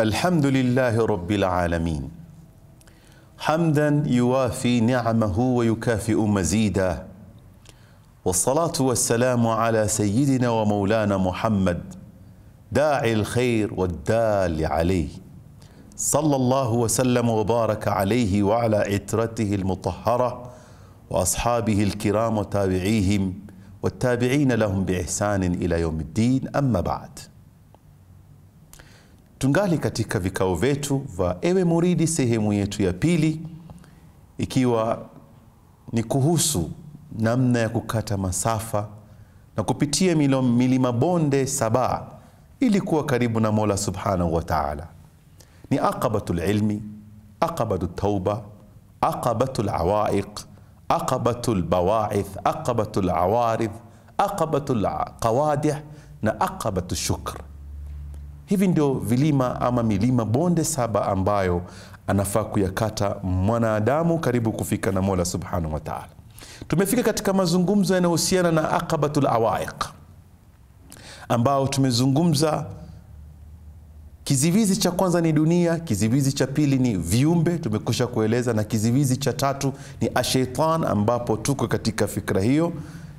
الحمد لله رب العالمين حمدا يوافي نعمه ويكافئ مزيدا والصلاه والسلام على سيدنا ومولانا محمد داعي الخير والدال عليه صلى الله وسلم وبارك عليه وعلى عترته المطهره وأصحابه الكرام وتابعيهم والتابعين لهم بإحسان ila yaumi ddin amma ba'd. Tungali katika vikao vyetu vya ewe muridi, sehemu yetu ya pili, ikiwa ni kuhusu namna ya kukata masafa na kupitia milima bonde saba ili kuwa karibu na Mola subhanahu wataala Ni aqabatu lilmi aqabatu tauba, aqabatul awaiq aqabatul bawaith, aqabatul awaridh, aqabatul qawadih na aqabatul shukr. Hivi ndio vilima ama milima bonde saba ambayo anafaa kuyakata mwanadamu karibu kufika na Mola subhanahu wa taala. Tumefika katika mazungumzo yanayohusiana na aqabatul lawaiq ambao tumezungumza kizivizi cha kwanza ni dunia, kizivizi cha pili ni viumbe, tumekusha kueleza, na kizivizi cha tatu ni ashaitan, ambapo tuko katika fikra hiyo,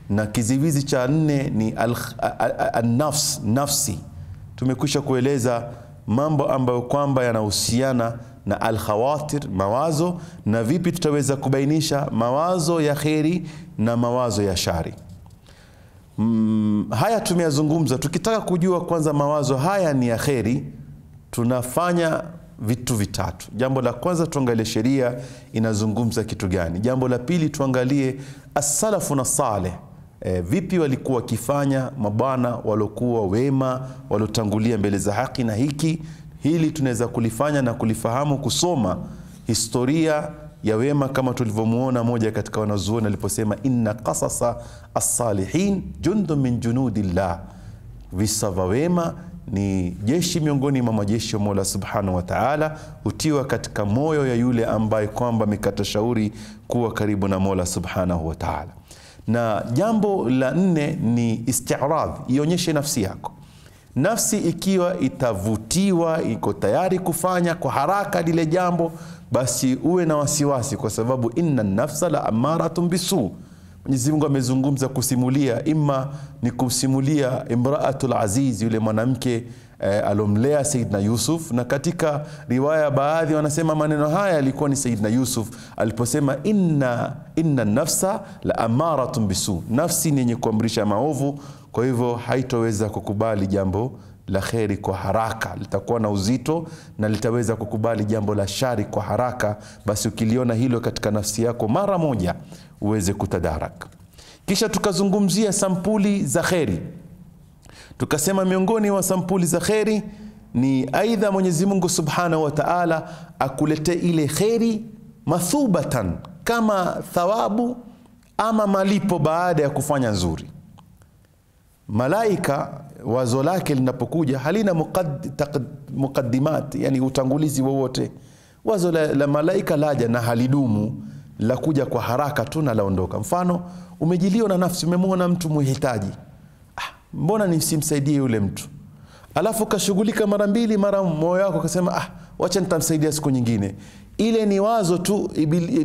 na kizivizi cha nne ni al, al, nafs, nafsi. tumekusha kueleza mambo ambayo kwamba yanahusiana na alkhawatir, mawazo, na vipi tutaweza kubainisha mawazo ya kheri na mawazo ya shari. Mm, haya tumeyazungumza. Tukitaka kujua kwanza mawazo haya ni ya kheri tunafanya vitu vitatu. Jambo la kwanza tuangalie sheria inazungumza kitu gani. Jambo la pili tuangalie asalafu na saleh E, vipi walikuwa wakifanya mabwana waliokuwa wema waliotangulia mbele za haki, na hiki hili tunaweza kulifanya na kulifahamu kusoma historia ya wema, kama tulivyomuona moja katika wanazuoni aliposema, inna kasasa assalihin jundu min junudillah, visa vya wema ni jeshi miongoni mwa majeshi ya Mola Subhanahu wa Ta'ala, hutiwa katika moyo ya yule ambaye kwamba amekata shauri kuwa karibu na Mola Subhanahu wa Ta'ala. Na jambo la nne ni istiradhi, ionyeshe nafsi yako. Nafsi ikiwa itavutiwa, iko tayari kufanya kwa haraka lile jambo, basi uwe na wasiwasi, kwa sababu inna nafsa la amaratun bisuu Mwenyezi Mungu amezungumza kusimulia, ima ni kusimulia imraatul aziz, yule mwanamke e, alomlea Saidna Yusuf. Na katika riwaya baadhi wanasema maneno haya yalikuwa ni Saidna Yusuf aliposema inna, inna nafsa la amaratun bisu, nafsi ni yenye kuamrisha maovu, kwa hivyo haitoweza kukubali jambo la kheri kwa haraka litakuwa na uzito na litaweza kukubali jambo la shari kwa haraka basi ukiliona hilo katika nafsi yako mara moja uweze kutadarak kisha tukazungumzia sampuli za kheri tukasema miongoni mwa sampuli za kheri ni aidha mwenyezimungu subhanahu wataala akuletee ile kheri mathubatan kama thawabu ama malipo baada ya kufanya nzuri malaika wazo lake linapokuja halina mukad, yani utangulizi wowote. Wazo la, la malaika laja na halidumu, la kuja kwa haraka tu nalaondoka Mfano, umejiliwa na nafsi, umemwona mtu muhitaji, ah, mbona nisimsaidie yule mtu? Alafu kashughulika mara mbili, mara moyo wako kasema, ah, wacha nitamsaidia siku nyingine ile ni wazo tu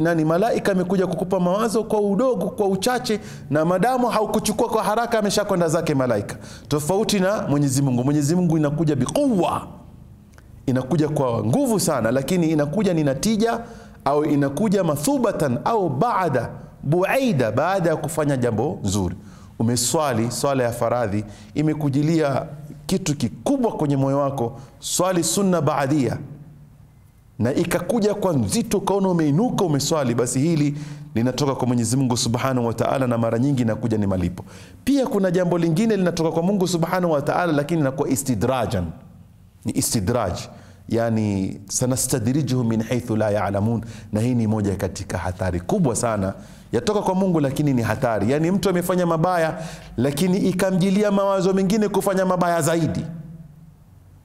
nani malaika amekuja kukupa mawazo kwa udogo kwa uchache na madamu haukuchukua kwa haraka ameshakwenda zake malaika tofauti na Mwenyezi Mungu Mwenyezi Mungu inakuja biquwa inakuja kwa nguvu sana lakini inakuja ni natija au inakuja mathubatan au baada buaida baada ya kufanya jambo nzuri umeswali swala ya faradhi imekujilia kitu kikubwa kwenye moyo wako swali sunna baadhia na ikakuja kwa nzito ukaona umeinuka umeswali, basi hili linatoka kwa Mwenyezi Mungu Subhanahu wa Ta'ala, na mara nyingi inakuja ni malipo. Pia kuna jambo lingine linatoka kwa Mungu Subhanahu wa Ta'ala, lakini inakuwa istidrajan, ni istidraj yani sanastadrijuhum min haithu la ya'lamun. Na hii ni moja katika hatari kubwa sana, yatoka kwa Mungu lakini ni hatari. Yani mtu amefanya mabaya, lakini ikamjilia mawazo mengine kufanya mabaya zaidi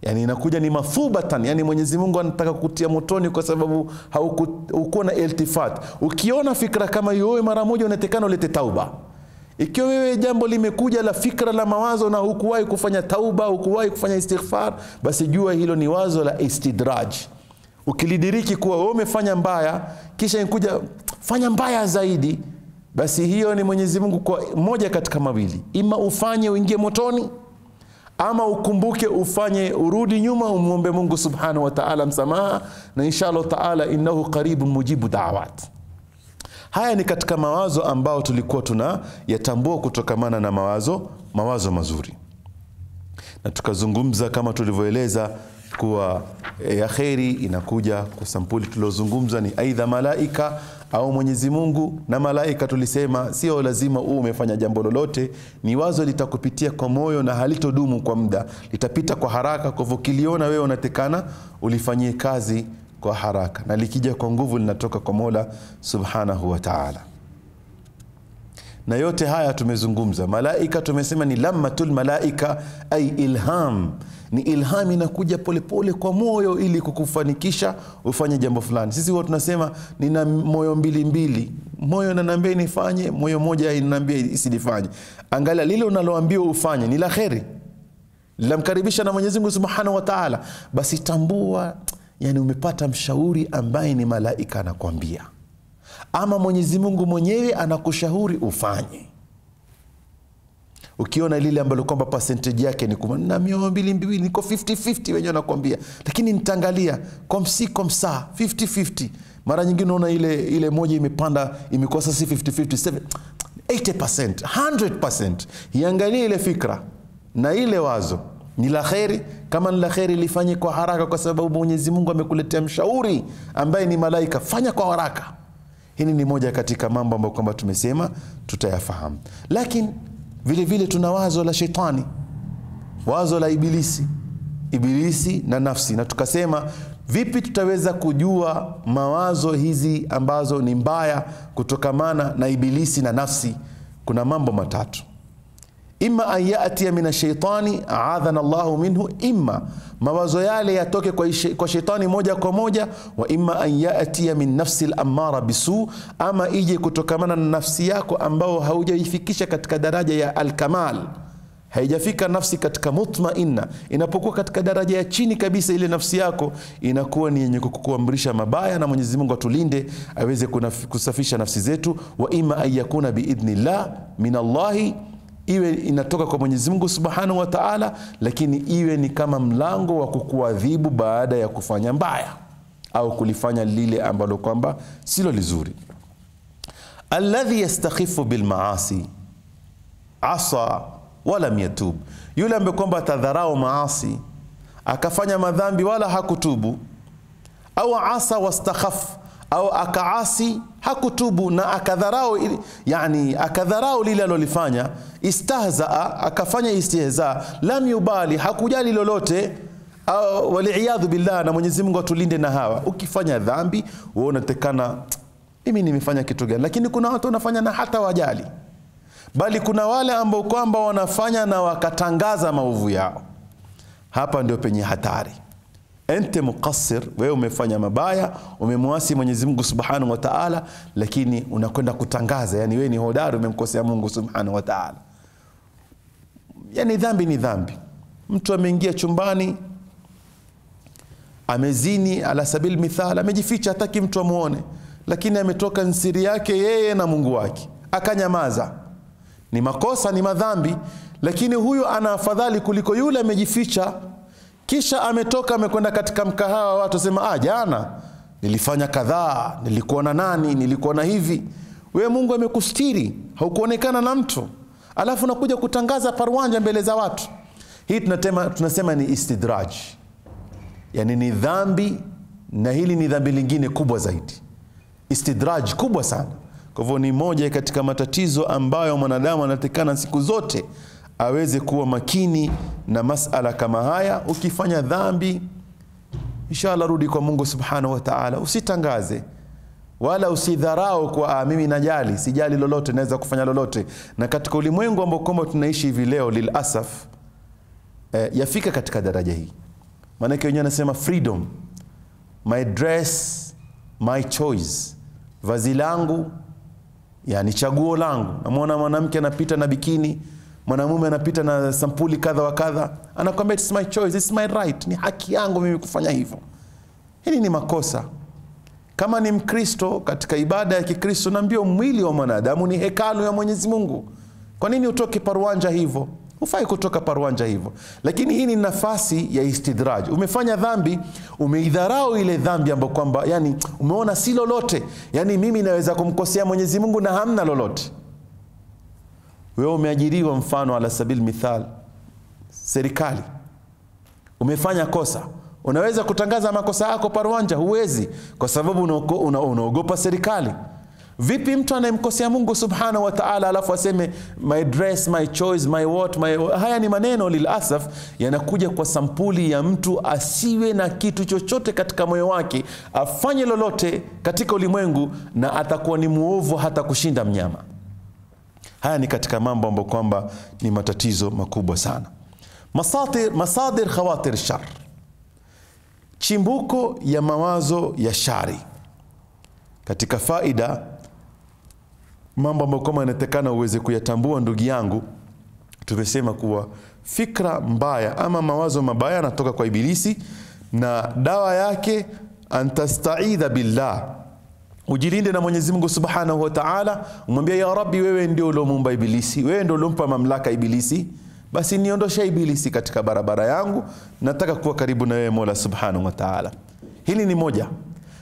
yani inakuja ni mafubatan yani mwenyezi mungu anataka kutia motoni kwa sababu haukuwa na eltifat ukiona fikra kama hiyo mara moja unatekana ulete tauba ikiwa wewe jambo limekuja la fikra la mawazo na hukuwahi kufanya tauba hukuwahi kufanya istighfar basi jua hilo ni wazo la istidraj ukilidiriki kuwa wewe umefanya mbaya kisha inkuja fanya mbaya zaidi basi hiyo ni mwenyezi mungu kwa moja katika mawili ima ufanye uingie motoni ama ukumbuke ufanye urudi nyuma umwombe mungu subhanahu wataala msamaha na insha allah taala innahu qaribun mujibu daawat haya ni katika mawazo ambao tulikuwa tunayatambua kutokamana na mawazo mawazo mazuri na tukazungumza kama tulivyoeleza kuwa eh, ya kheri inakuja kwa sampuli tuliozungumza ni aidha malaika au Mwenyezi Mungu na malaika, tulisema sio lazima uwe umefanya jambo lolote, ni wazo litakupitia kwa moyo na halitodumu kwa muda, litapita kwa haraka. Kwa hivyo ukiliona wewe unatekana, ulifanyie kazi kwa haraka, na likija kwa nguvu linatoka kwa Mola Subhanahu wa Ta'ala. Na yote haya tumezungumza, malaika tumesema ni lammatul malaika, ai ilham ni ilhami inakuja polepole kwa moyo ili kukufanikisha ufanye jambo fulani sisi huwa tunasema nina moyo mbili mbili moyo nanaambia nifanye moyo moja inaambia isilifanye angalia lile unaloambiwa ufanye ni la kheri linamkaribisha na mwenyezi mungu subhanahu wataala basi tambua yani umepata mshauri ambaye ni malaika anakwambia ama mwenyezi mungu mwenyewe anakushauri ufanye ukiona lile ambalo kwamba percentage yake ni kubwa na mioyo mbili mbili niko 50-50 wenyewe nakwambia lakini nitaangalia kwa msiko msaa 50-50 mara nyingine unaona ile ile moja imepanda imekuwa sasa 50-50 80% 100% iangalie ile fikra na ile wazo ni la kheri kama ni la kheri lifanye kwa haraka kwa sababu mwenyezi mungu amekuletea mshauri ambaye ni malaika fanya kwa haraka hili ni moja katika mambo ambayo kwamba tumesema tutayafahamu lakini vile vile tuna wazo la shetani, wazo la ibilisi, ibilisi na nafsi, na tukasema vipi tutaweza kujua mawazo hizi ambazo ni mbaya kutokamana na ibilisi na nafsi? Kuna mambo matatu imma an yatia min ashaitani adhana llahu minhu, imma mawazo yale yatoke kwa, kwa moja kwa moja, wa imma an yatia min nafsi lamara bisu, ama ije kutokamana na nafsi yako ambao haujaifikisha katika daraja ya alkamal haijafika nafsi katika mutmainna. Inapokuwa katika daraja ya chini kabisa, ile nafsi yako inakuwa ni yenye kukuamrisha mabaya, na Mwenyezi Mungu atulinde aweze kusafisha nafsi zetu. wa imma an yakuna biidhnillah min Allahi iwe inatoka kwa Mwenyezi Mungu Subhanahu wa Ta'ala, lakini iwe ni kama mlango wa kukuadhibu baada ya kufanya mbaya au kulifanya lile ambalo kwamba silo lizuri. Alladhi yastakhifu bilmaasi asa walam yatub, yule ambaye kwamba atadharau maasi akafanya madhambi wala hakutubu, au asa wastakhaf au akaasi hakutubu na akadharau yani akadharau lile alolifanya istahzaa akafanya istihza lam yubali hakujali lolote waliiyadhu billah na Mwenyezi Mungu atulinde na hawa ukifanya dhambi wewe unatekana mimi nimefanya kitu gani lakini kuna watu wanafanya na hata wajali bali kuna wale ambao kwamba wanafanya na wakatangaza maovu yao hapa ndio penye hatari ente mukasir wewe umefanya mabaya, umemwasi Mwenyezi Mungu Subhanahu wa Ta'ala, lakini unakwenda kutangaza, yani wewe ni hodari, umemkosea Mungu Subhanahu wa Ta'ala. Yani dhambi ni dhambi. Mtu ameingia chumbani amezini, ala sabil mithal, amejificha, hataki mtu amuone, lakini ametoka nsiri yake yeye na Mungu wake, akanyamaza. Ni makosa, ni madhambi, lakini huyu ana afadhali kuliko yule amejificha kisha ametoka amekwenda katika mkahawa watu sema ah, jana nilifanya kadhaa nilikuwa na nani nilikuwa na hivi wewe mungu amekustiri haukuonekana na mtu alafu nakuja kutangaza parwanja mbele za watu hii tunatema, tunasema ni istidraj yani ni dhambi na hili ni dhambi lingine kubwa zaidi istidraj kubwa sana kwa hivyo ni moja katika matatizo ambayo mwanadamu anatekana siku zote aweze kuwa makini na masala kama haya. Ukifanya dhambi, inshallah rudi kwa Mungu subhanahu wa ta'ala, usitangaze wala usidharau kwa ah, mimi najali, sijali lolote, naweza kufanya lolote. Na katika ulimwengu ambao kwamba tunaishi hivi leo, lilasaf eh, yafika katika daraja hii, maanake wenyewe anasema freedom, my dress my choice, vazi langu yani chaguo langu. Namwona mwanamke anapita na bikini mwanamume anapita na sampuli kadha wa kadha, anakwambia it's my choice, it's my right, ni haki yangu mimi kufanya hivyo. Hili ni makosa. Kama ni Mkristo katika ibada ya Kikristo, naambia mwili wa mwanadamu ni hekalu ya Mwenyezi Mungu. Kwa nini utoke paruanja hivyo? hufai kutoka paruanja hivyo lakini hii ni nafasi ya istidraj umefanya dhambi umeidharau ile dhambi ambayo kwamba yani umeona si lolote yani mimi naweza kumkosea mwenyezi mungu na hamna lolote wewe umeajiriwa mfano ala sabil mithal serikali umefanya kosa unaweza kutangaza makosa yako parwanja huwezi kwa sababu unaogopa serikali vipi mtu anayemkosea mungu subhanahu wataala alafu aseme my dress my choice my what my... haya ni maneno lilasaf yanakuja kwa sampuli ya mtu asiwe na kitu chochote katika moyo wake afanye lolote katika ulimwengu na atakuwa ni muovu hata kushinda mnyama Haya ni katika mambo ambayo kwamba ni matatizo makubwa sana. Masadir, masadir khawatir shar, chimbuko ya mawazo ya shari. Katika faida, mambo ambayo kwamba inatekana uweze kuyatambua, ndugu yangu, tumesema kuwa fikra mbaya ama mawazo mabaya yanatoka kwa Ibilisi na dawa yake antastaidha billah ujilinde na Mwenyezi Mungu Subhanahu wa Ta'ala, umwambie ya Rabbi, wewe ndio uliomuumba ibilisi, wewe ndio uliompa mamlaka ibilisi, basi niondosha ibilisi katika barabara yangu, nataka kuwa karibu na wewe Mola Subhanahu wa Ta'ala. Hili ni moja.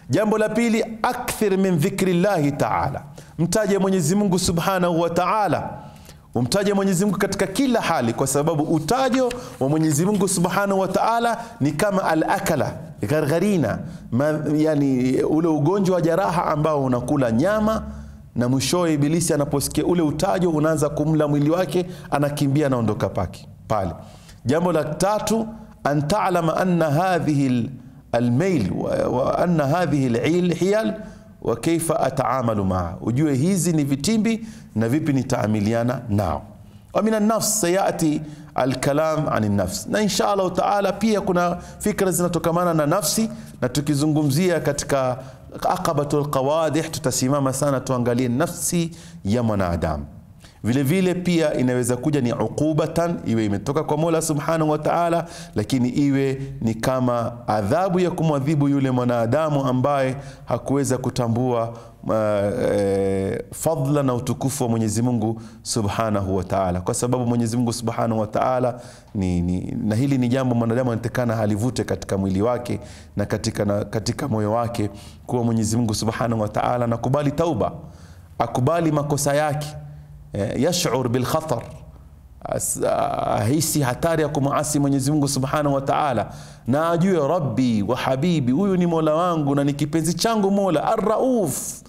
Jambo la pili, akthir min dhikri llahi Ta'ala, mtaje Mwenyezi Mungu Subhanahu wataala Ta'ala umtaje Mwenyezi Mungu katika kila hali, kwa sababu utajo wa Mwenyezi Mungu Subhanahu wataala Ta'ala ni kama al-akala ghargharina ma, yani ule ugonjwa wa jaraha ambao unakula nyama na mwishoe ibilisi anaposikia ule utajo unaanza kumla mwili wake anakimbia anaondoka pake pale jambo la tatu an talama anna hadhihi almail wa, wa anna hadhihi alhiyal wa kaifa ataamalu maa ujue hizi ni vitimbi na vipi nitaamiliana nao ومن النفس سيأتي الكلام عن الnafsi na insha allahu taala pia kuna fikra zinatokamana na nafsi na tukizungumzia katika aqabatu lqawadih tutasimama sana tuangalie nafsi ya mwanadamu vile vile pia inaweza kuja ni uqubatan, iwe imetoka kwa Mola Subhanahu wa Ta'ala, lakini iwe ni kama adhabu ya kumwadhibu yule mwanadamu ambaye hakuweza kutambua uh, eh, e, eh, fadla na utukufu wa Mwenyezi Mungu Subhanahu wa Ta'ala, kwa sababu Mwenyezi Mungu Subhanahu wa Ta'ala ni, ni, na hili ni jambo mwanadamu anatekana halivute katika mwili wake na katika, na, katika moyo wake, kuwa Mwenyezi Mungu Subhanahu wa Ta'ala anakubali tauba, akubali makosa yake Eh, yashur bilkhatar ah, ahisi hatari ya kumuasi Mwenyezi Mungu Subhanahu wa Ta'ala, na ajue rabbi wa habibi, huyu ni mola wangu na ni kipenzi changu mola, arrauf,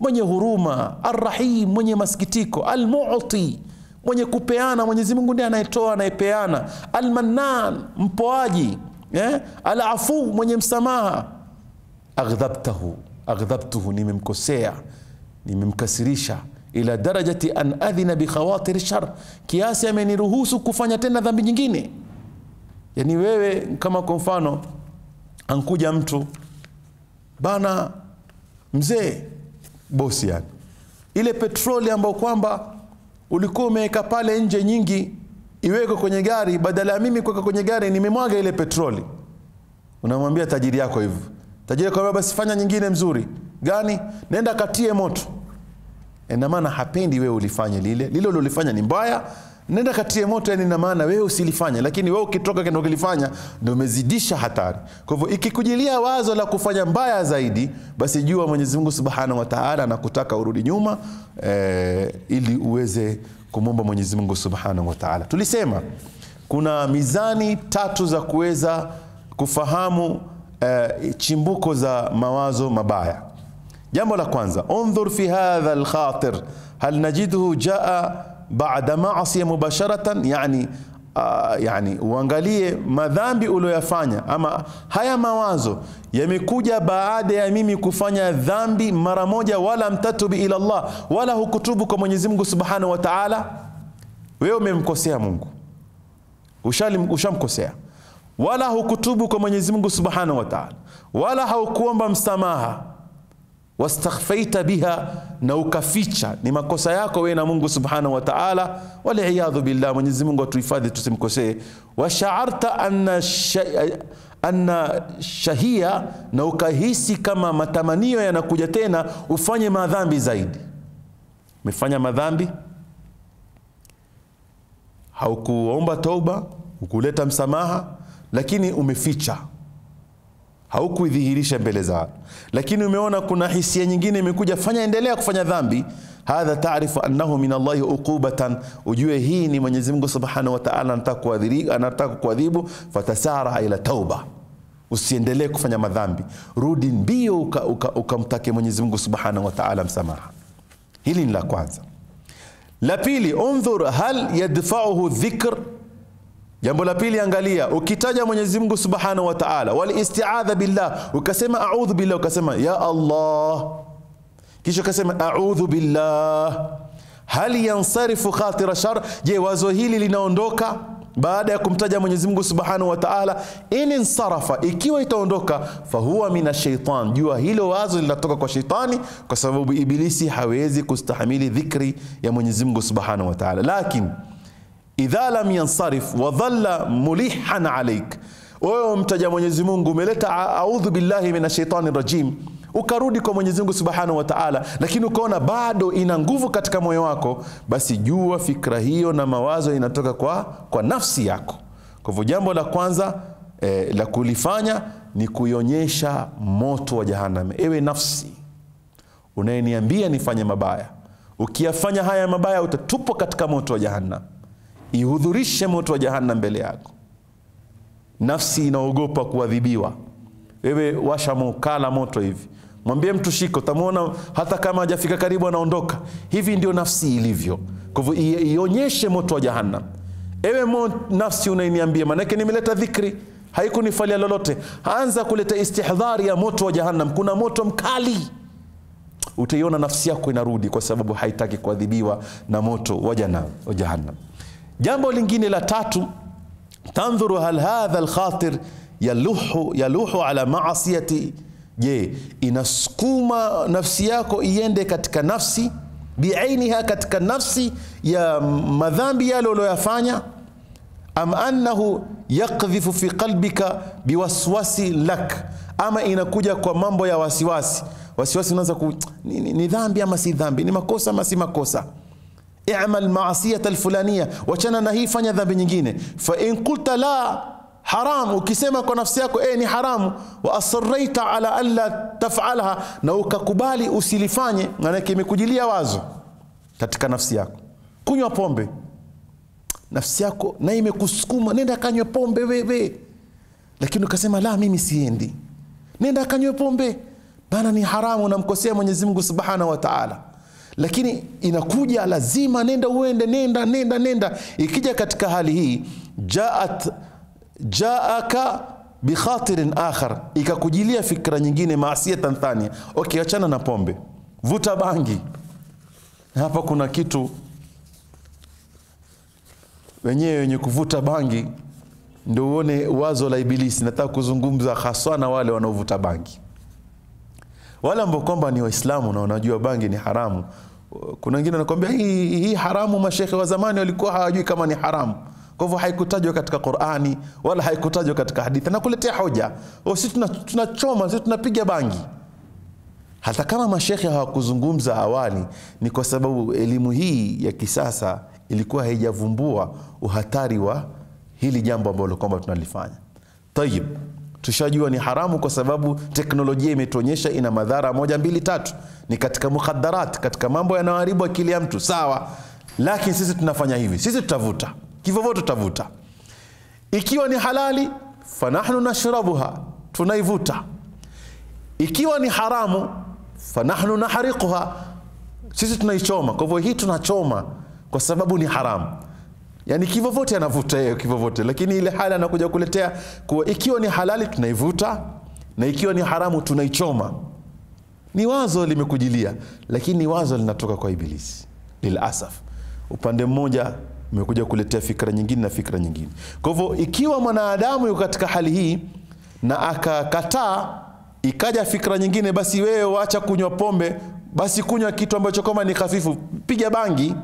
mwenye huruma, arrahim, mwenye masikitiko, almuti, mwenye kupeana. Mwenyezi Mungu ndiye anayetoa anayepeana, almannan, mpoaji eh? alafu, mwenye msamaha. Aghdhabtahu, aghdhabtuhu, nimemkosea, nimemkasirisha ila darajati an adhina bikhawatir shar, kiasi ameniruhusu kufanya tena dhambi nyingine. Yani wewe kama kwa mfano ankuja mtu bana, mzee bosi, yani ile petroli ambayo kwamba ulikuwa umeweka pale nje nyingi iwekwe kwenye gari, badala ya mimi kuweka kwenye gari nimemwaga ile petroli. Unamwambia tajiri yako hivyo, tajiri akamwambia basi fanya nyingine mzuri gani, nenda katie moto Eh, na maana hapendi wewe ulifanye lile lile ulilofanya ni mbaya nenda katie moto yani maana wewe usilifanya lakini wewe ukitoka kendo ukilifanya ndio umezidisha hatari kwa hivyo ikikujilia wazo la kufanya mbaya zaidi basi jua mwenyezi mungu subhanahu wataala anakutaka urudi nyuma e, ili uweze kumwomba mwenyezi mungu subhanahu wataala tulisema kuna mizani tatu za kuweza kufahamu e, chimbuko za mawazo mabaya Jambo la kwanza, undhur fi hadha alkhatir hal najiduhu jaa bada masia mubasharatan, yani Uh, yani uangalie madhambi ulioyafanya ama haya mawazo yamekuja baada ya mimi kufanya dhambi mara moja, wala mtatubi ila llah wala hukutubu kwa Mwenyezi Mungu Subhanahu wa Ta'ala. Wewe umemkosea Mungu, ushamkosea, wala hukutubu kwa Mwenyezi Mungu Subhanahu wa Ta'ala, wala haukuomba msamaha wastakhfaita biha na ukaficha ni makosa yako wewe na Mungu subhanahu wa ta'ala iyadhu billah Mwenyezi Mungu atuhifadhi tusimkosee washaarta anna anna shahia na ukahisi kama matamanio yanakuja tena ufanye madhambi zaidi umefanya madhambi haukuomba toba, hukuleta msamaha lakini umeficha haukuidhihirisha mbele za lakini umeona kuna hisia nyingine imekuja, fanya endelea kufanya dhambi. Hadha tarifu annahu min Allahi uqubatan, ujue hii ni Mwenyezi Mungu subhanahu wa anataka kuadhibu. Fatasara ila tauba, usiendelee kufanya madhambi, rudi mbio ukamtake Mwenyezi Mungu subhanahu wa msamaha. Hili ni la kwanza. La pili, undhur hal yadfauhu dhikr Jambo la pili, angalia, ukitaja Mwenyezi Mungu Subhanahu wa Ta'ala, wal isti'adha billah, ukasema a'udhu billah, ukasema ya Allah, kisha ukasema a'udhu billah, hal yansarifu khatira shar, je, wazo hili linaondoka baada ya kumtaja Mwenyezi Mungu Subhanahu wa Ta'ala, in insarafa, ikiwa itaondoka, fahuwa mina shaitan, jua hilo wazo linatoka kwa shaitani, kwa sababu ibilisi hawezi kustahimili dhikri ya Mwenyezi Mungu Subhanahu wa Ta'ala. Lakini idha lam yansarif wa dhalla mulihan alaik. Wewe mtaja Mwenyezi Mungu umeleta audhu billahi minashaitani rajim, ukarudi kwa Mwenyezi Mungu Subhanahu wa Ta'ala, lakini ukaona bado ina nguvu katika moyo wako, basi jua fikra hiyo na mawazo inatoka kwa, kwa nafsi yako. Kwa hivyo jambo la kwanza eh, la kulifanya ni kuionyesha moto wa Jahannam. Ewe nafsi unayeniambia nifanye mabaya, ukiyafanya haya mabaya utatupwa katika moto wa Jahannam ihudhurishe moto wa jahannam mbele yako. Nafsi inaogopa kuadhibiwa, wewe washa mukala moto hivi, mwambie mtu shika, utamwona hata kama hajafika karibu, anaondoka hivi. Ndio nafsi ilivyo. Kwa hivyo ionyeshe moto wa jahannam. Ewe mo, nafsi unainiambia, maanake nimeleta dhikri haikunifalia lolote. Anza kuleta istihdhari ya moto wa jahannam, kuna moto mkali utaiona nafsi yako inarudi, kwa sababu haitaki kuadhibiwa na moto wa jahannam. Jambo lingine la tatu, tandhuru hal hadha alkhatir yaluhu yaluhu ala maasiyati, je, inasukuma nafsi yako iende katika nafsi biainiha, katika nafsi ya madhambi yale uliyoyafanya, am annahu yakdhifu fi qalbika biwaswasi lak, ama inakuja kwa mambo ya wasiwasi. Wasiwasi unaanza ku ni, ni, ni dhambi ama si dhambi, ni makosa ama si makosa i'mal maasiyata alfulania, wachana na hii, fanya dhambi nyingine. Fa in qulta la haram, ukisema kwa nafsi yako eh, ni haramu. Wa asarraita ala alla tafalaha, na ukakubali usilifanye, maanake imekujilia wazo katika nafsi yako. Kunywa pombe, nafsi yako na imekusukuma nenda kanywe pombe wewe, lakini ukasema la, mimi siendi, nenda kanywe pombe bana, ni haramu, namkosea Mwenyezi subhanahu wa lakini inakuja lazima nenda uende nenda nenda nenda ikija katika hali hii jaat jaaka bikhatirin akhar ikakujilia fikra nyingine maasiatan thania okay achana na pombe vuta bangi hapa kuna kitu wenyewe wenye kuvuta bangi ndio uone wazo la ibilisi nataka kuzungumza haswa na wale wanaovuta bangi wale ambao kwamba ni waislamu na wanajua bangi ni haramu kuna wengine wanakuambia hii, hii haramu mashekhe wa zamani walikuwa hawajui kama ni haramu kwa hivyo haikutajwa katika Qur'ani wala haikutajwa katika hadithi. Nakuletea hoja, oh, sisi tunachoma, sisi tunapiga bangi. Hata kama mashekhe hawakuzungumza awali, ni kwa sababu elimu hii ya kisasa ilikuwa haijavumbua uhatari wa hili jambo ambalo kwamba tunalifanya. Tayib tushajua ni haramu kwa sababu teknolojia imetuonyesha ina madhara moja mbili tatu ni katika mukhadharat katika mambo yanayoharibu akili ya mtu sawa lakini sisi tunafanya hivi sisi tutavuta kivovote tutavuta ikiwa ni halali fanahnu nashrabuha tunaivuta ikiwa ni haramu fanahnu nahariquha sisi tunaichoma kwa hivyo hii tunachoma kwa sababu ni haramu yani kivovote anavuta yeye kivovote lakini ile hali anakuja kuletea kuwa ikiwa ni halali tunaivuta na ikiwa ni haramu tunaichoma ni wazo limekujilia lakini ni wazo linatoka kwa ibilisi lilasaf upande mmoja umekuja kuletea fikra nyingine na fikra nyingine kwa hivyo ikiwa mwanadamu yuko katika hali hii na akakataa ikaja fikra nyingine basi wewe wacha kunywa pombe basi kunywa kitu ambacho kama ni hafifu piga bangi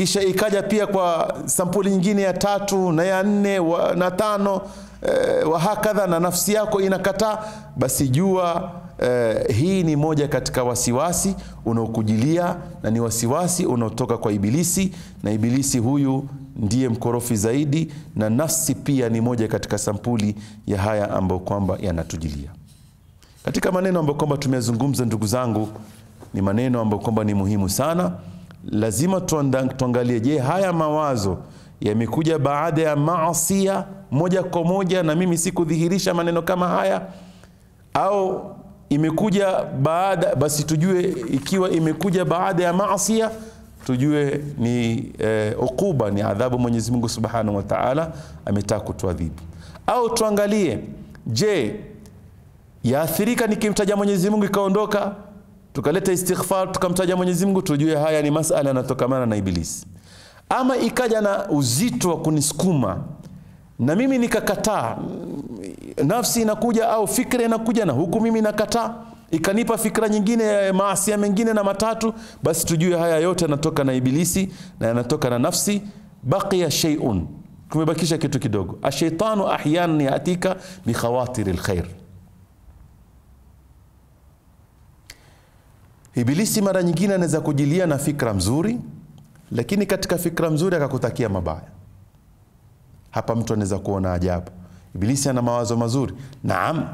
kisha ikaja pia kwa sampuli nyingine ya tatu na ya nne wa, na tano e, wa hakadha na nafsi yako inakataa basi jua e, hii ni moja katika wasiwasi unaokujilia na ni wasiwasi unaotoka kwa ibilisi na ibilisi huyu ndiye mkorofi zaidi na nafsi pia ni moja katika sampuli ya haya ambayo kwamba yanatujilia katika maneno ambayo kwamba tumeyazungumza ndugu zangu ni maneno ambayo kwamba ni muhimu sana lazima tuangalie, je, haya mawazo yamekuja baada ya maasia moja kwa moja na mimi sikudhihirisha maneno kama haya, au imekuja baada? Basi tujue ikiwa imekuja baada ya maasia tujue ni e, eh, ukuba ni adhabu Mwenyezi Mungu Subhanahu wa Ta'ala ametaka kutuadhibu, au tuangalie, je yaathirika nikimtaja Mwenyezi Mungu ikaondoka tukaleta istighfar tukamtaja Mwenyezi Mungu, tujue haya ni masala yanatokamana na Ibilisi. Ama ikaja na uzito wa kunisukuma na mimi nikakataa, nafsi inakuja au fikra inakuja, na huku mimi nakataa, ikanipa fikra nyingine ya maasi mengine na matatu, basi tujue haya yote yanatoka na Ibilisi na yanatoka na nafsi. Baqiya shay'un, kumebakisha kitu kidogo. Ashaitanu ahyan yatika bikhawatiri lkhair Ibilisi mara nyingine anaweza kujilia na fikra mzuri, lakini katika fikra mzuri akakutakia mabaya. Hapa mtu anaweza kuona ajabu. Ibilisi ana mawazo mazuri, naam.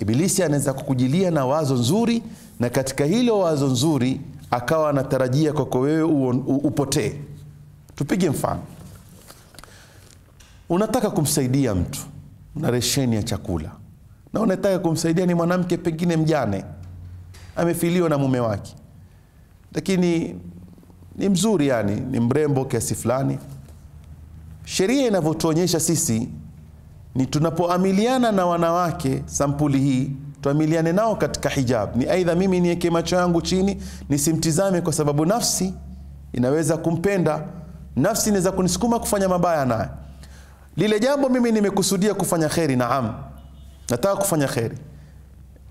Ibilisi anaweza kukujilia na wazo nzuri, na katika hilo wazo nzuri akawa anatarajia kwako wewe upotee. Tupige mfano, unataka kumsaidia mtu, una resheni ya chakula na unataka kumsaidia, ni mwanamke pengine mjane amefiliwa na mume wake, lakini ni mzuri, yani ni mrembo kiasi fulani. Sheria inavyotuonyesha sisi ni tunapoamiliana na wanawake sampuli hii tuamiliane nao katika hijab, ni aidha mimi niweke macho yangu chini nisimtizame, kwa sababu nafsi inaweza kumpenda, nafsi inaweza kunisukuma kufanya mabaya naye. Lile jambo mimi nimekusudia kufanya kheri, naam, nataka kufanya kheri,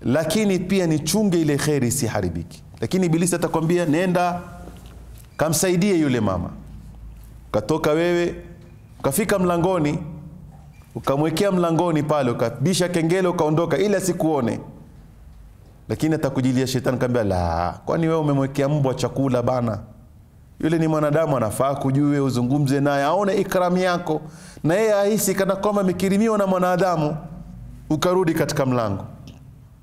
lakini pia nichunge ile kheri isiharibiki lakini ibilisi atakwambia nenda kamsaidie yule mama ukatoka wewe ukafika mlangoni ukamwekea mlangoni pale ukabisha kengele ukaondoka ili asikuone lakini atakujilia shetani kaambia la kwani wewe umemwekea mbwa chakula bana yule ni mwanadamu anafaa kujue uzungumze naye aone ikramu yako na yeye ahisi kana kwamba amekirimiwa na mwanadamu ukarudi katika mlango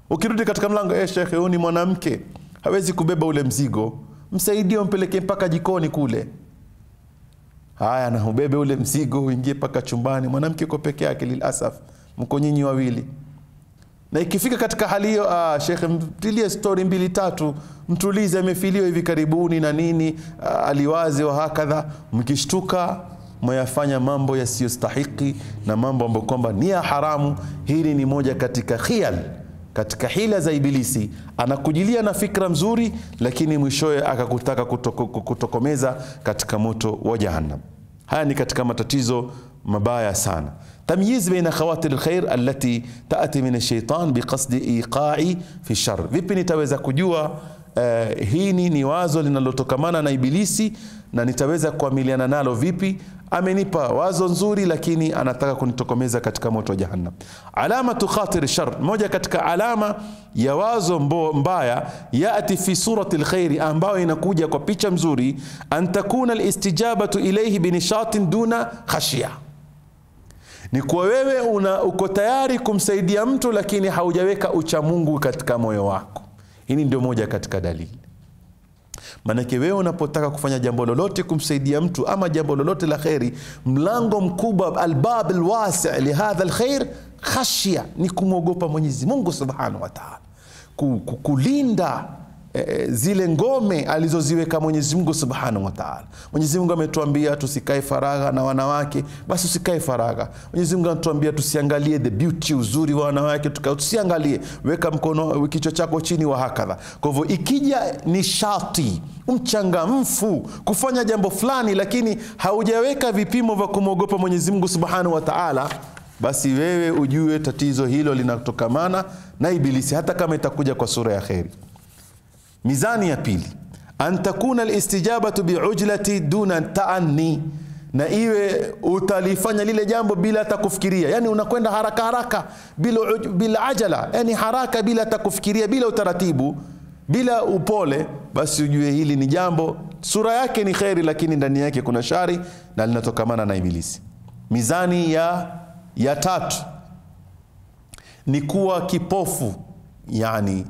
Ukirudi katika mlango, e, shekhe, huyu ni mwanamke, hawezi kubeba ule mzigo, msaidie, umpeleke mpaka jikoni kule. Haya, na ubebe ule mzigo uingie mpaka chumbani. Mwanamke uko peke yake, lilasaf, mko nyinyi wawili na ikifika katika hali hiyo, ah, shekhe, mtilie stori mbili tatu, mtulize, amefiliwa hivi karibuni na nini, ah, aliwazi wa hakadha. Mkishtuka mwayafanya mambo yasiyostahiki na mambo ambayo kwamba ni ya haramu. Hili ni moja katika khial katika hila za Ibilisi, anakujilia na fikra mzuri, lakini mwishoye akakutaka kutoko, kutokomeza katika moto wa Jahannam. Haya ni katika matatizo mabaya sana. Tamyiz baina khawatir alkhair alati tati min alshaitan biqasdi iqai fi shar, vipi nitaweza kujua Uh, hili ni wazo linalotokamana na Ibilisi na nitaweza kuamiliana nalo vipi? Amenipa wazo nzuri, lakini anataka kunitokomeza katika moto wa Jahannam. Alamatu khatiri shar, moja katika alama ya wazo mbo mbaya, yati fi surati lkhairi, ambayo inakuja kwa picha mzuri, an takuna alistijabatu ilaihi binishatin duna khashia ni kuwa wewe una uko tayari kumsaidia mtu, lakini haujaweka uchamungu katika moyo wako Hili ndio moja katika dalili. Maanake wewe unapotaka kufanya jambo lolote kumsaidia mtu ama jambo lolote la kheri, mlango mkubwa, albab alwasi lihadha lkheir khashya, ni kumwogopa Mwenyezi Mungu subhanahu wa taala, kulinda Eh, eh, zile ngome alizoziweka Mwenyezi Mungu Subhanahu wa Ta'ala. Mwenyezi Mungu ametuambia tusikae faragha na wanawake, basi usikae faragha. Mwenyezi Mungu anatuambia tusiangalie the beauty uzuri wa wanawake tusiangalie, weka mkono kichwa chako chini wa hakadha. Kwa hivyo ikija nishati mchangamfu kufanya jambo fulani, lakini haujaweka vipimo vya kumwogopa Mwenyezi Mungu Subhanahu wa Ta'ala, basi wewe ujue tatizo hilo linatokamana na Ibilisi, hata kama itakuja kwa sura ya kheri. Mizani ya pili, an takuna listijabatu biujlati duna taanni, na iwe utalifanya lile jambo bila hata kufikiria, yani unakwenda haraka haraka bila, bila ajala, yani haraka bila hata kufikiria, bila utaratibu, bila upole, basi ujue hili ni jambo sura yake ni kheri, lakini ndani yake kuna shari na linatokamana na Ibilisi. Mizani ya, ya tatu ni kuwa kipofu yani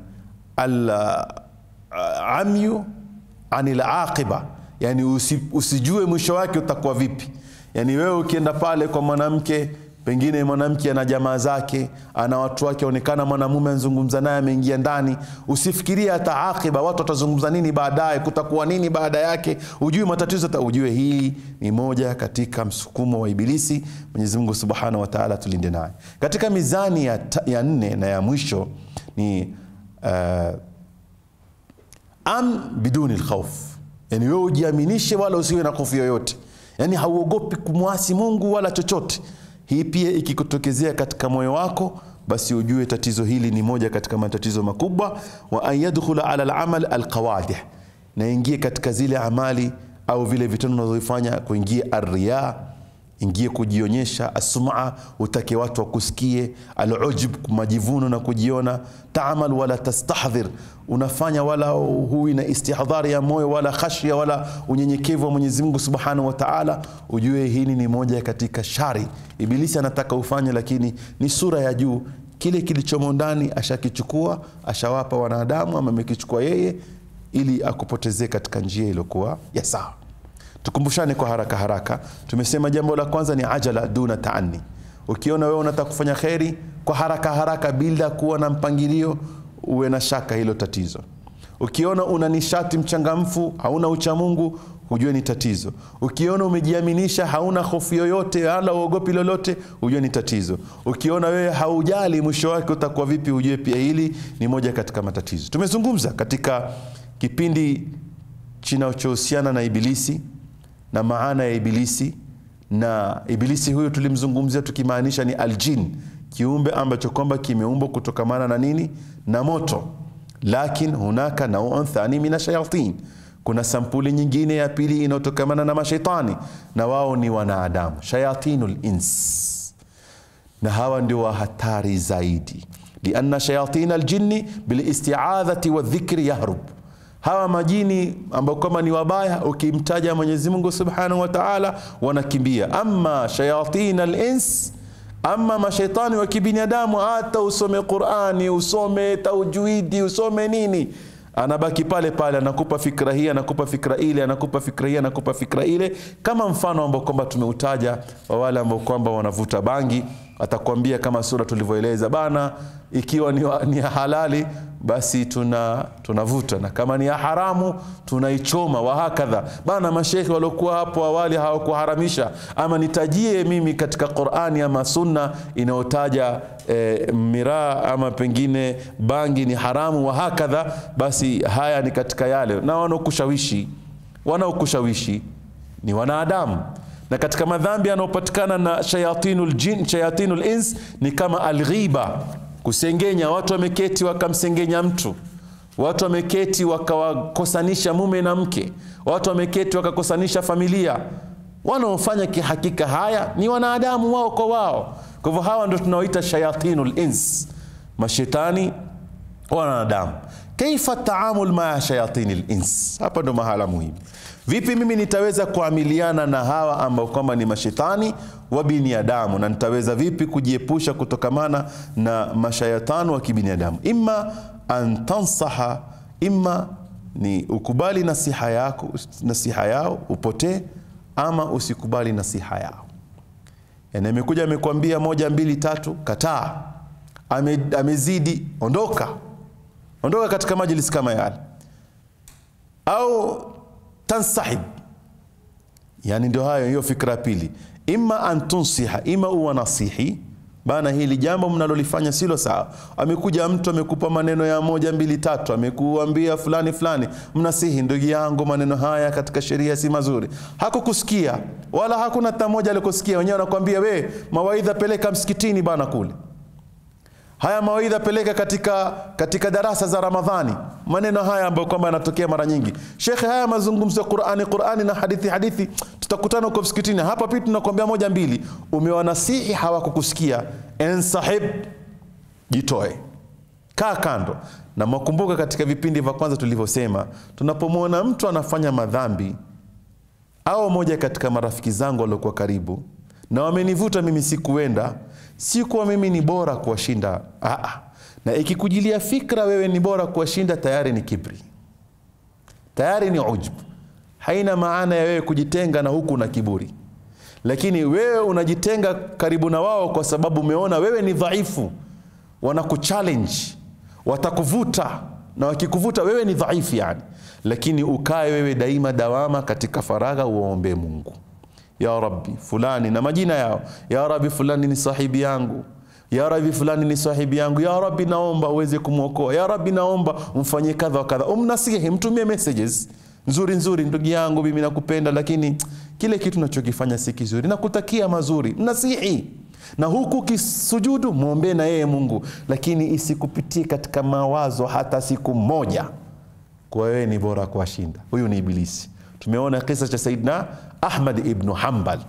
Allah uh, amyu anil aqiba, yani usi, usijue mwisho wake utakuwa vipi. Yani wewe ukienda pale kwa mwanamke pengine mwanamke ana jamaa zake ana watu wake aonekana mwanamume anzungumza naye ameingia ndani usifikirie hata akiba watu watazungumza nini baadaye kutakuwa nini baada yake ujue matatizo ujue hii ni moja katika msukumo wa ibilisi mwenyezi mungu subhanahu wataala tulinde naye katika mizani ya, ya nne na ya mwisho ni uh, am biduni lkhauf, yani wewe ujiaminishe wala usiwe na hofu yoyote, yani hauogopi kumwasi Mungu wala chochote. Hii pia ikikutokezea katika moyo wako, basi ujue tatizo hili ni moja katika matatizo makubwa. Wa an yadkhula ala lamal alqawadih, naingie katika zile amali au vile vitendo unavyofanya kuingia arriya ingie kujionyesha, asuma utake watu wakusikie, alujub majivuno na kujiona, taamal wala tastahdhir, unafanya wala huwi na istihdhari ya moyo wala khashya wala unyenyekevu wa Mwenyezi Mungu Subhanahu wa Ta'ala, ujue hili ni moja katika shari Ibilisi anataka ufanye, lakini ni sura ya juu kile kilichomo ndani ashakichukua, ashawapa wanadamu ama amekichukua yeye, ili akupotezee katika njia iliyokuwa ya sawa tukumbushane kwa haraka haraka tumesema jambo la kwanza ni ajala duna taani ukiona wewe unataka kufanya kheri kwa haraka haraka bila kuwa na mpangilio uwe na shaka hilo tatizo ukiona una nishati mchangamfu hauna uchamungu hujue ni tatizo ukiona umejiaminisha hauna hofu yoyote wala uogopi lolote hujue ni tatizo ukiona wewe haujali mwisho wake utakuwa vipi hujue pia hili ni moja katika matatizo tumezungumza katika kipindi chinachohusiana na ibilisi na maana ya ibilisi na ibilisi huyo tulimzungumzia tukimaanisha ni aljin kiumbe ambacho kwamba kimeumbwa kutokamana na nini na moto lakin hunaka nauun thani min ashayatin kuna sampuli nyingine ya pili inayotokamana na mashaitani na wao ni wanadamu shayatinu lins na hawa ndio wa hatari zaidi lianna shayatin aljinni bilistiadhati wadhikri yahrub hawa majini ambao kama ni wabaya ukimtaja Mwenyezi Mungu Subhanahu wa Ta'ala wanakimbia. Amma shayatin al-ins, ama mashaitani wa kibinadamu, hata usome Qur'ani, usome taujuidi, usome nini, anabaki pale pale, anakupa fikra hii, anakupa fikra ile, anakupa fikra hii, anakupa fikra ile, kama mfano ambao kwamba tumeutaja wa wale ambao kwamba wanavuta bangi atakwambia kama sura tulivyoeleza bana ikiwa ni, ni ya halali basi tuna tunavuta na kama ni ya haramu tunaichoma wahakadha bana mashekhe waliokuwa hapo awali hawakuharamisha ama nitajie mimi katika qurani ama sunna inayotaja e, miraa ama pengine bangi ni haramu wahakadha basi haya ni katika yale na wanaokushawishi wanaokushawishi ni wanadamu na katika madhambi yanayopatikana na shayatinu jin, ni kama alghiba, kusengenya. Watu wameketi wakamsengenya mtu, watu wameketi wakawakosanisha mume na mke, watu wameketi wakakosanisha familia. Wanaofanya kihakika haya ni wanadamu wao kwa wao. Kwa hivyo hawa ndo tunaoita shayatinu lins mashetani wanadamu. Kaifa taamul maa shayatini lins hapa ndo mahala muhimu vipi mimi nitaweza kuamiliana na hawa ambao kwamba ni mashetani wa binadamu na nitaweza vipi kujiepusha kutokamana na mashayatani wa kibinadamu imma antansaha ima imma ni ukubali nasiha yako nasiha yao upotee ama usikubali nasiha yao yani amekuja amekwambia moja mbili tatu kataa Ame, amezidi ondoka ondoka katika majlisi kama yale au tansahib yani ndio hayo hiyo fikra ya pili imma an tunsiha ima uwa nasihi bana hili jambo mnalolifanya silo sawa amekuja mtu amekupa maneno ya moja mbili tatu amekuambia fulani fulani mnasihi ndugu yangu maneno haya katika sheria si mazuri hakukusikia wala hakuna hata moja alikusikia wenyewe anakuambia we mawaidha peleka msikitini bana kule Haya mawaidha peleka katika, katika darasa za Ramadhani, maneno haya ambayo kwamba yanatokea mara nyingi. Shekhe, haya mazungumzo ya Qurani Qurani na hadithi hadithi, tutakutana huko msikitini. Hapa pia tunakuambia moja mbili, umewanasihi hawakukusikia, ensahib, jitoe, kaa kando. Na mwakumbuka katika vipindi vya kwanza tulivyosema, tunapomwona mtu anafanya madhambi, au moja katika marafiki zangu aliokuwa karibu na wamenivuta mimi sikuenda, sikuwa mimi ni bora kuwashinda. na ikikujilia fikra wewe ni bora kuwashinda, tayari ni kibri, tayari ni ujbu Haina maana ya wewe kujitenga na huku na kiburi, lakini wewe unajitenga karibu na wao kwa sababu umeona wewe ni dhaifu, wanakuchallenge, watakuvuta na wakikuvuta wewe ni dhaifu yani, lakini ukae wewe daima dawama katika faragha, uwaombee Mungu ya rabbi fulani na majina yao ya rabbi fulani ni sahibi yangu ya rabbi fulani ni sahibi yangu ya rabbi naomba uweze kumwokoa ya rabbi naomba umfanyie kadha wa kadha umnasihi mtumie messages nzuri nzuri ndugu yangu mimi nakupenda lakini kile kitu nachokifanya si kizuri nakutakia mazuri mnasihi na huku kisujudu mwombee na yeye mungu lakini isikupitie katika mawazo hata siku moja kwa wewe ni bora kuwashinda huyu ni ibilisi tumeona kisa cha saidna Ahmad ibn Hanbal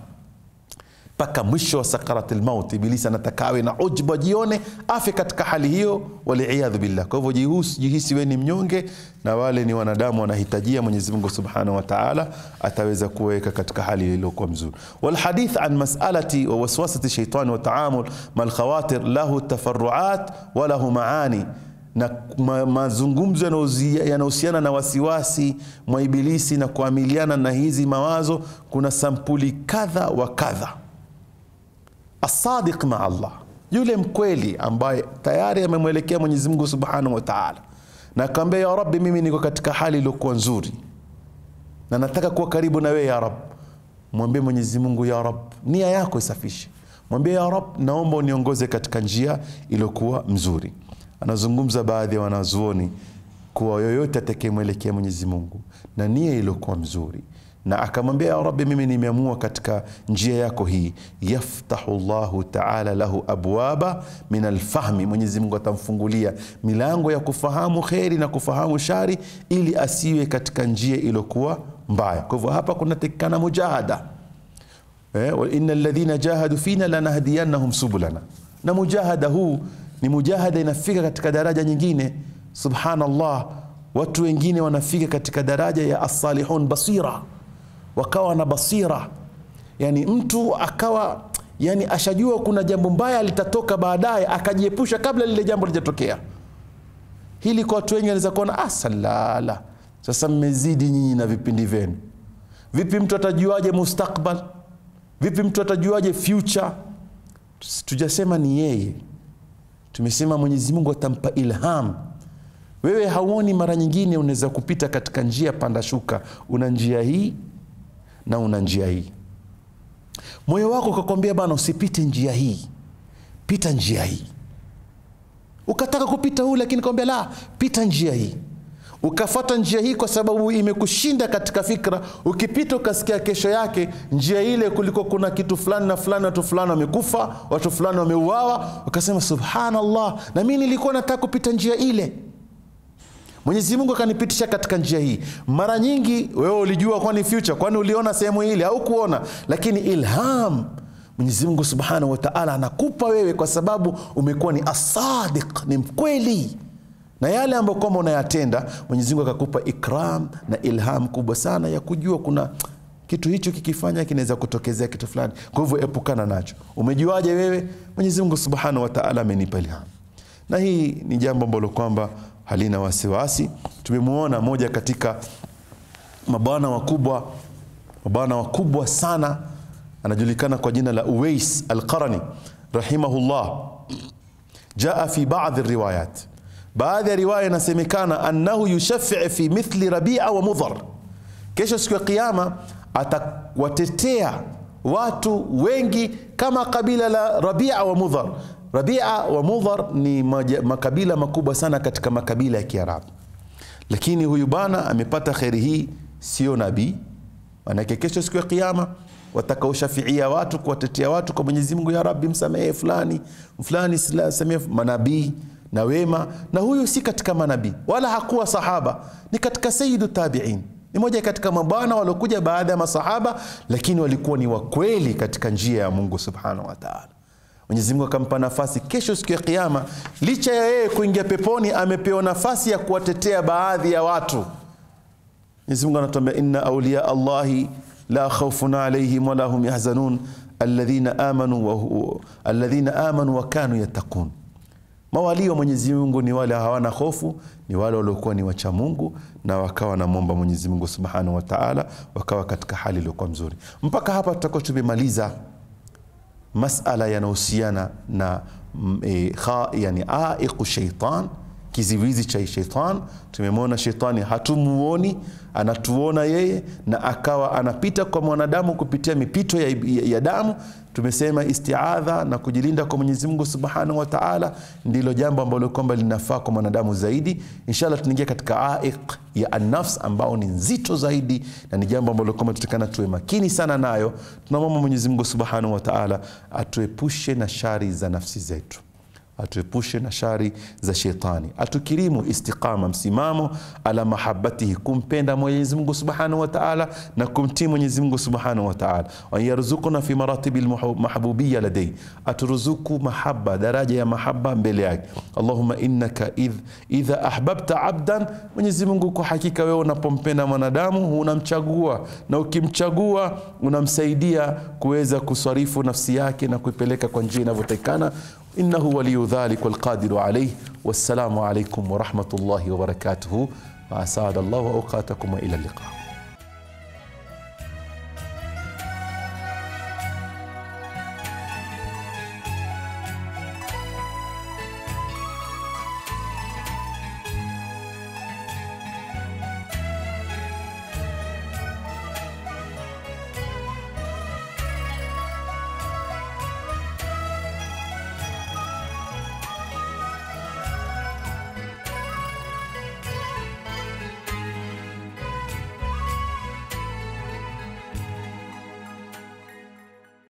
mpaka mwisho wa sakarati lmauti. Ibilisi anataka awe na ujba, jione afe katika hali hiyo, waliyadhu billah. Kwa hivyo jihisi, jihisi we ni mnyonge na wale ni wanadamu wanahitajia. Mwenyezi Mungu subhanahu wa taala ataweza kuweka katika hali iliyokuwa mzuri. Walhadith an masalati wa waswasati shaitani wa taamul malkhawatir lahu tafaruat walahu maani na ma, mazungumzo yanahusiana na wasiwasi mwa Ibilisi na kuamiliana na hizi mawazo, kuna sampuli kadha wa kadha. Asadiq ma Allah, yule mkweli ambaye tayari amemwelekea Mwenyezi Mungu subhanahu wa taala na akamwambia, ya Rabbi, mimi niko katika hali iliyokuwa nzuri na nataka kuwa karibu na wewe ya Rab. Mwambie Mwenyezi Mungu, ya Rab, nia yako isafishe. Mwambie ya Rab, naomba uniongoze katika njia iliyokuwa mzuri anazungumza baadhi ya wanazuoni kuwa yoyote atakayemwelekea Mwenyezi Mungu na nia iliyokuwa mzuri na akamwambia ya Rabbi, mimi nimeamua katika njia yako hii, yaftahu llahu taala lahu abwaba min alfahmi, Mwenyezi Mungu atamfungulia milango ya kufahamu kheri na kufahamu shari, ili asiwe katika njia iliyokuwa mbaya. Kwa hivyo hapa kunatakikana mujahada eh, inna ladhina jahadu fina lanahdiyanahum subulana, na mujahada huu ni mujahada inafika katika daraja nyingine subhanallah watu wengine wanafika katika daraja ya asalihun basira wakawa na basira yani mtu akawa yani ashajua kuna jambo mbaya litatoka baadaye akajiepusha kabla lile jambo lijatokea hili kwa watu wengi wanaweza kuona asalala ah, sasa mmezidi nyinyi na vipindi vyenu vipi mtu atajuaje mustakbal vipi mtu atajuaje future tujasema ni yeye tumesema mwenyezi mungu atampa ilham wewe hauoni mara nyingine unaweza kupita katika njia panda shuka una njia hii na una njia hii moyo wako ukakwambia bana usipite njia hii pita njia hii ukataka kupita huu lakini kawambia la pita njia hii ukafata njia hii kwa sababu imekushinda katika fikra, ukipita ukasikia kesho yake njia ile kuliko kuna kitu fulani na fulani, watu fulani wamekufa, watu fulani wameuawa, ukasema subhanallah, na mi nilikuwa nataka kupita njia ile. Mwenyezi Mungu akanipitisha katika njia hii. Mara nyingi wewe ulijua, kwani future, kwani uliona sehemu ile au kuona, lakini ilham Mwenyezi Mungu Subhanahu wataala anakupa wewe kwa sababu umekuwa ni asadik ni mkweli na yale ambayo kwamba unayatenda mwenyezi mungu akakupa ikram na ilham kubwa sana ya kujua kuna kitu hicho kikifanya kinaweza kutokezea kitu fulani kwa hivyo epukana nacho umejuaje wewe mwenyezi mungu subhanahu wataala amenipa ilham na hii ni jambo ambalo kwamba halina wasiwasi tumemwona moja katika mabwana wakubwa mabwana wakubwa sana anajulikana kwa jina la uwais alqarani rahimahullah jaa fi baadhi riwayat Baadhi ya riwaya inasemekana annahu yushafii fi mithli Rabia wa Mudhar, kesho siku ya Kiyama atawatetea watu wengi kama kabila la Rabia wa Mudhar. Rabia wa Mudhar ni makabila makubwa sana katika makabila ya Kiarabu, lakini huyu bana amepata kheri hii, sio nabii. Manake kesho siku ya Kiyama watakaoshafiia watu kuwatetea watu kwa Mwenyezi Mungu, ya Rabbi, msamehe fulani fulani, samehe manabii na wema na huyu si katika manabii wala hakuwa sahaba ni katika sayidu tabi'in ni moja katika mabwana waliokuja baadhi ya masahaba lakini walikuwa ni wakweli katika njia ya mungu subhanahu wataala mwenyezimungu akampa nafasi kesho siku ya kiama licha ya yeye kuingia peponi amepewa nafasi ya kuwatetea baadhi ya watu mwenyezimungu anatuambia inna aulia allahi la khaufun alaihim wala hum yahzanun alladhina amanu wakanu alladhina Mawalii wa Mwenyezi Mungu ni wale hawana hofu, ni wale waliokuwa ni wacha Mungu na wakawa namwomba Mwenyezi Mungu Subhanahu wa Ta'ala, wakawa katika hali iliyokuwa mzuri. Mpaka hapa tutakuwa tumemaliza masala yanahusiana na mm, e, kha, yani aiqu shaitan, kiziwizi cha shaitan. Tumemwona shaitani hatumuoni, anatuona yeye, na akawa anapita kwa mwanadamu kupitia mipito ya, ya, ya damu tumesema istiadha na kujilinda kwa Mwenyezi Mungu Subhanahu wa Ta'ala ndilo jambo ambalo kwamba linafaa kwa mwanadamu zaidi. Inshallah tunaingia katika aiq ya an-nafs ambao ni nzito zaidi na ni jambo ambalo kwamba tutakana tuwe makini sana nayo. Tunamwomba Mwenyezi Mungu Subhanahu wa Ta'ala atuepushe na shari za nafsi zetu atuepushe na shari za shetani, atukirimu istiqama, msimamo ala mahabbatihi, kumpenda Mwenyezi Mungu subhanahu wa ta'ala na kumtii Mwenyezi Mungu subhanahu wa ta'ala. fi maratibi almahbubiyya ladei, aturuzuku mahaba, daraja ya mahaba mbele yake. Allahuma innaka idh, idha ahbabta abdan, Mwenyezi Mungu, kwa hakika wewe unapompenda mwanadamu unamchagua, na ukimchagua unamsaidia kuweza kusarifu nafsi yake na kuipeleka kwa njia inavyotakikana. إنه ولي ذلك والقادر عليه والسلام عليكم ورحمة الله وبركاته وأسعد الله أوقاتكم وإلى اللقاء